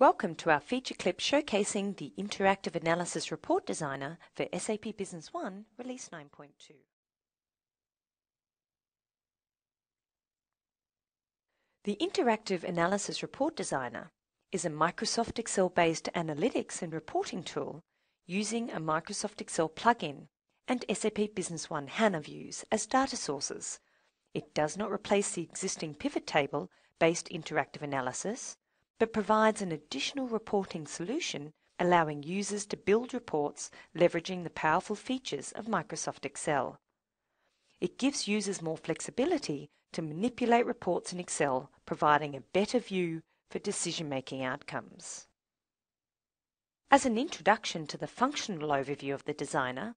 Welcome to our feature clip showcasing the Interactive Analysis Report Designer for SAP Business One Release 9.2. The Interactive Analysis Report Designer is a Microsoft Excel-based analytics and reporting tool using a Microsoft Excel plugin and SAP Business One HANA views as data sources. It does not replace the existing pivot table based interactive analysis but provides an additional reporting solution allowing users to build reports leveraging the powerful features of Microsoft Excel. It gives users more flexibility to manipulate reports in Excel, providing a better view for decision-making outcomes. As an introduction to the functional overview of the designer,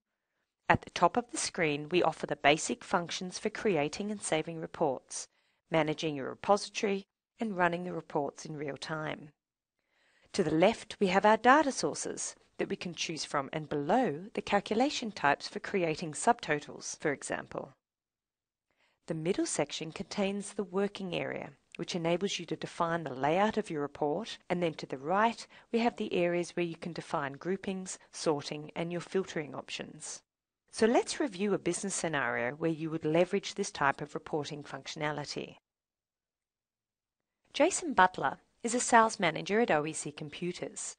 at the top of the screen we offer the basic functions for creating and saving reports, managing your repository, and running the reports in real time. To the left, we have our data sources that we can choose from and below the calculation types for creating subtotals, for example. The middle section contains the working area, which enables you to define the layout of your report, and then to the right we have the areas where you can define groupings, sorting and your filtering options. So let's review a business scenario where you would leverage this type of reporting functionality. Jason Butler is a sales manager at OEC Computers,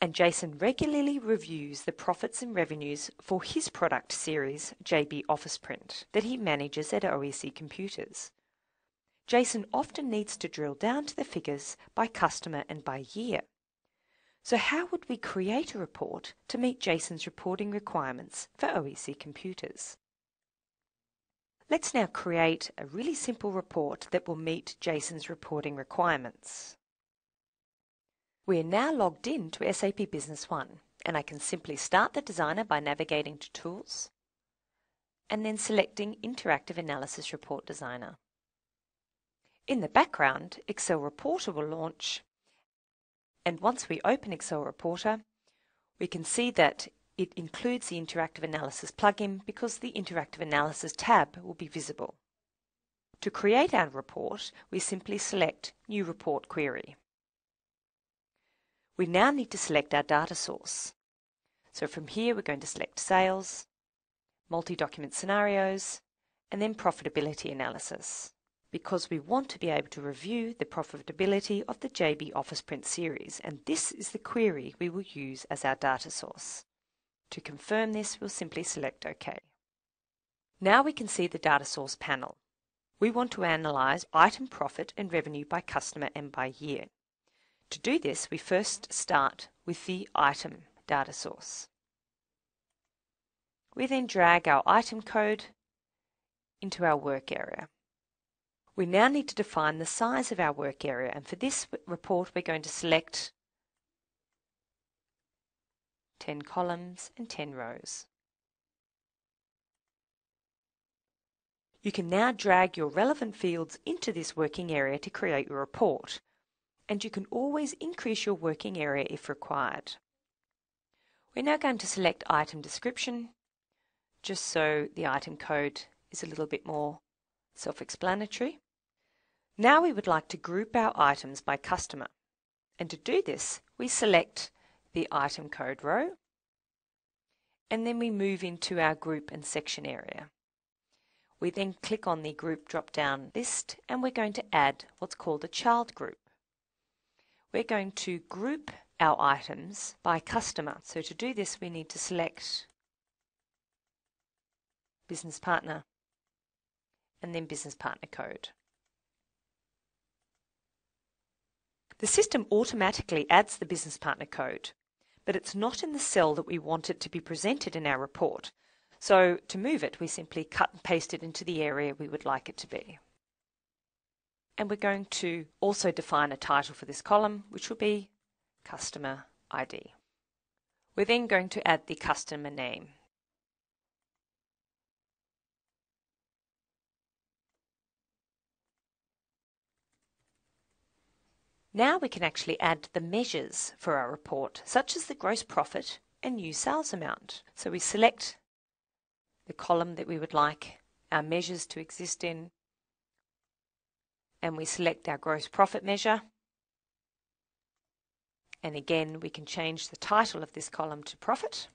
and Jason regularly reviews the profits and revenues for his product series, JB Office Print, that he manages at OEC Computers. Jason often needs to drill down to the figures by customer and by year. So, how would we create a report to meet Jason's reporting requirements for OEC Computers? Let's now create a really simple report that will meet Jason's reporting requirements. We are now logged in to SAP Business One and I can simply start the designer by navigating to Tools and then selecting Interactive Analysis Report Designer. In the background, Excel Reporter will launch and once we open Excel Reporter, we can see that it includes the Interactive Analysis plugin because the Interactive Analysis tab will be visible. To create our report, we simply select New Report Query. We now need to select our data source. So from here we're going to select Sales, Multi-Document Scenarios, and then Profitability Analysis, because we want to be able to review the profitability of the JB Office Print series, and this is the query we will use as our data source. To confirm this, we'll simply select OK. Now we can see the data source panel. We want to analyse item profit and revenue by customer and by year. To do this, we first start with the item data source. We then drag our item code into our work area. We now need to define the size of our work area and for this report we're going to select 10 columns and 10 rows. You can now drag your relevant fields into this working area to create your report, and you can always increase your working area if required. We're now going to select item description, just so the item code is a little bit more self-explanatory. Now we would like to group our items by customer, and to do this we select the item code row, and then we move into our group and section area. We then click on the group drop-down list and we're going to add what's called a child group. We're going to group our items by customer. So to do this we need to select business partner and then business partner code. The system automatically adds the business partner code but it's not in the cell that we want it to be presented in our report. So to move it, we simply cut and paste it into the area we would like it to be. And we're going to also define a title for this column, which will be Customer ID. We're then going to add the customer name. Now we can actually add the measures for our report, such as the gross profit and new sales amount. So we select the column that we would like our measures to exist in, and we select our gross profit measure. And again, we can change the title of this column to profit.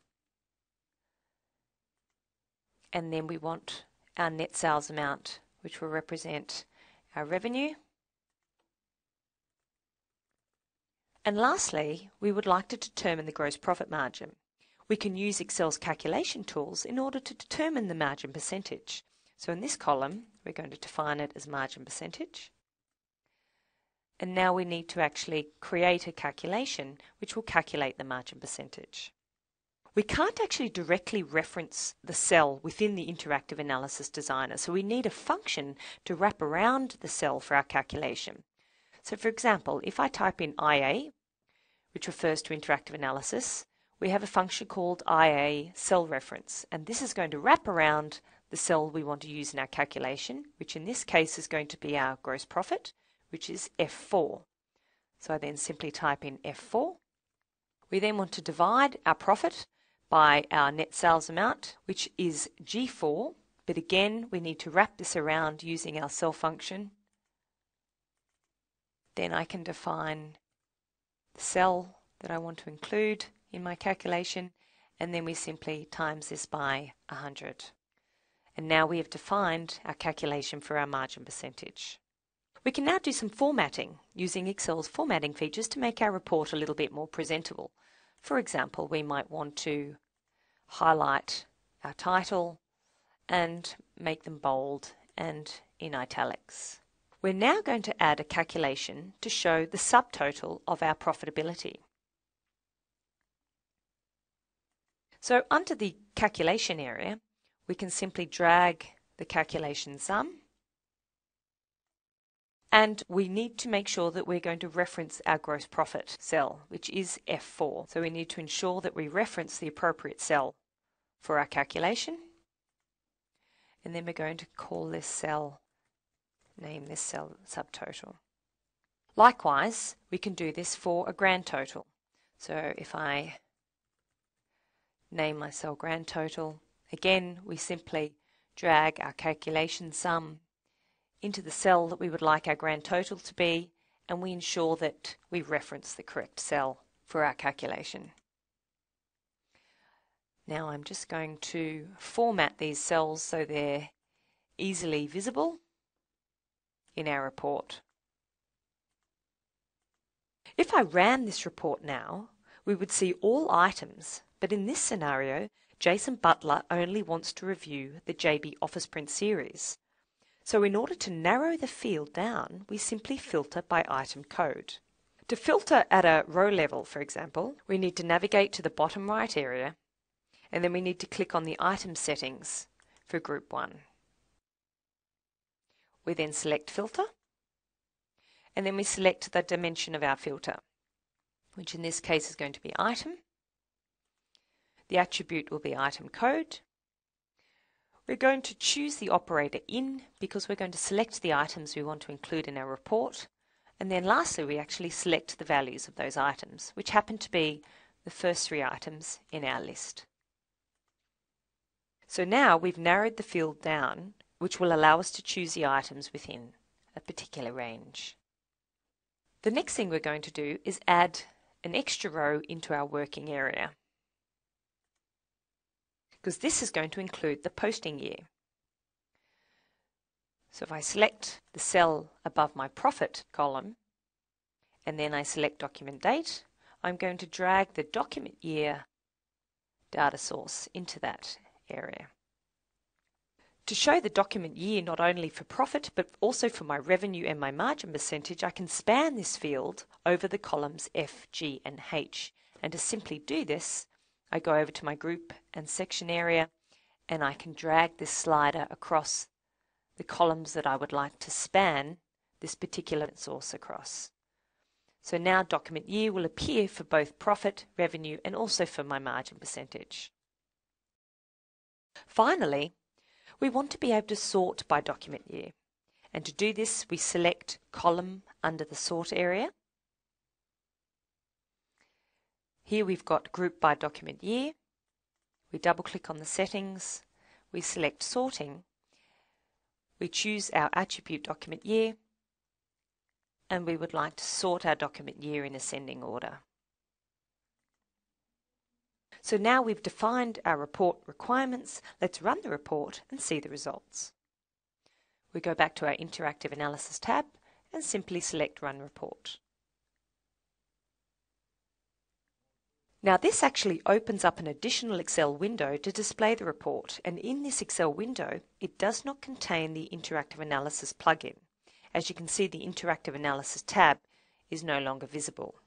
And then we want our net sales amount, which will represent our revenue. And Lastly, we would like to determine the gross profit margin. We can use Excel's calculation tools in order to determine the margin percentage. So in this column, we're going to define it as margin percentage. And now we need to actually create a calculation which will calculate the margin percentage. We can't actually directly reference the cell within the Interactive Analysis Designer, so we need a function to wrap around the cell for our calculation. So for example, if I type in IA, which refers to interactive analysis, we have a function called IA cell reference, and this is going to wrap around the cell we want to use in our calculation, which in this case is going to be our gross profit, which is F4. So I then simply type in F4. We then want to divide our profit by our net sales amount, which is G4, but again, we need to wrap this around using our cell function, then I can define the cell that I want to include in my calculation and then we simply times this by 100. And now we have defined our calculation for our margin percentage. We can now do some formatting using Excel's formatting features to make our report a little bit more presentable. For example, we might want to highlight our title and make them bold and in italics. We're now going to add a calculation to show the subtotal of our profitability. So under the calculation area, we can simply drag the calculation sum and we need to make sure that we're going to reference our gross profit cell, which is F4. So we need to ensure that we reference the appropriate cell for our calculation. And then we're going to call this cell name this cell subtotal. Likewise, we can do this for a grand total. So if I name my cell grand total, again, we simply drag our calculation sum into the cell that we would like our grand total to be, and we ensure that we reference the correct cell for our calculation. Now I'm just going to format these cells so they're easily visible in our report. If I ran this report now, we would see all items, but in this scenario, Jason Butler only wants to review the JB Office Print series. So in order to narrow the field down, we simply filter by item code. To filter at a row level, for example, we need to navigate to the bottom right area, and then we need to click on the item settings for group 1. We then select filter and then we select the dimension of our filter, which in this case is going to be item. The attribute will be item code. We're going to choose the operator in because we're going to select the items we want to include in our report. And then lastly, we actually select the values of those items, which happen to be the first three items in our list. So now we've narrowed the field down which will allow us to choose the items within a particular range. The next thing we're going to do is add an extra row into our working area because this is going to include the posting year. So if I select the cell above my profit column and then I select document date, I'm going to drag the document year data source into that area. To show the document year not only for profit, but also for my revenue and my margin percentage, I can span this field over the columns F, G, and H. And to simply do this, I go over to my group and section area, and I can drag this slider across the columns that I would like to span this particular source across. So now document year will appear for both profit, revenue, and also for my margin percentage. Finally, we want to be able to sort by document year. And to do this, we select column under the sort area. Here we've got group by document year. We double click on the settings. We select sorting. We choose our attribute document year. And we would like to sort our document year in ascending order. So now we've defined our report requirements, let's run the report and see the results. We go back to our Interactive Analysis tab and simply select Run Report. Now this actually opens up an additional Excel window to display the report and in this Excel window it does not contain the Interactive Analysis plugin. As you can see the Interactive Analysis tab is no longer visible.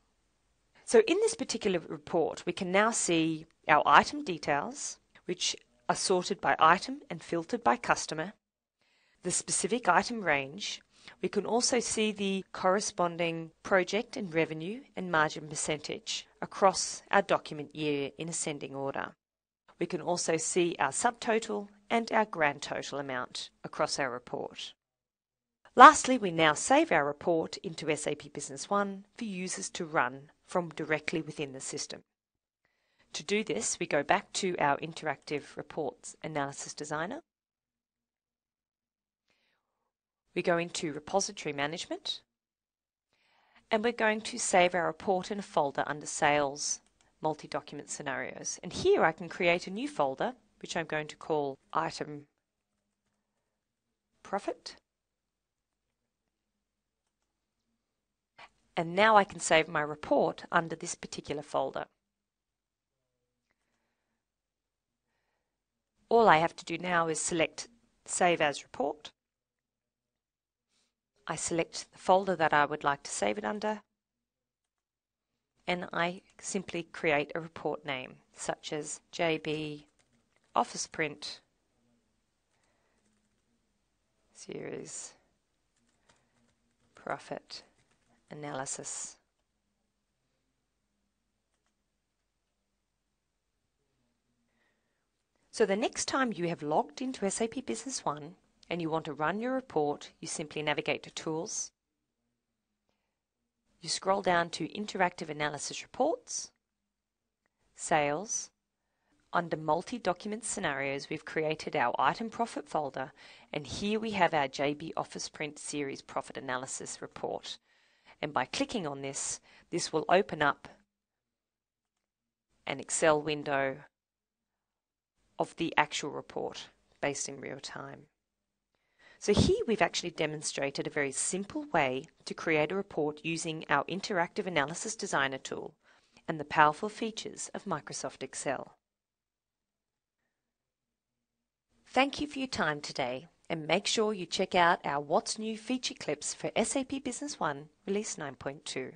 So in this particular report, we can now see our item details, which are sorted by item and filtered by customer, the specific item range. We can also see the corresponding project and revenue and margin percentage across our document year in ascending order. We can also see our subtotal and our grand total amount across our report. Lastly, we now save our report into SAP Business One for users to run from directly within the system. To do this, we go back to our interactive reports analysis designer. We go into repository management and we're going to save our report in a folder under sales multi-document scenarios. And here I can create a new folder, which I'm going to call item profit. and now I can save my report under this particular folder. All I have to do now is select Save as Report. I select the folder that I would like to save it under and I simply create a report name such as JB Office Print Series Profit analysis. So the next time you have logged into SAP Business One and you want to run your report, you simply navigate to Tools. You scroll down to Interactive Analysis Reports, Sales. Under Multi-Document Scenarios, we've created our Item Profit folder, and here we have our JB Office Print Series Profit Analysis Report. And by clicking on this, this will open up an Excel window of the actual report based in real time. So here we've actually demonstrated a very simple way to create a report using our Interactive Analysis Designer tool and the powerful features of Microsoft Excel. Thank you for your time today and make sure you check out our What's New feature clips for SAP Business One Release 9.2.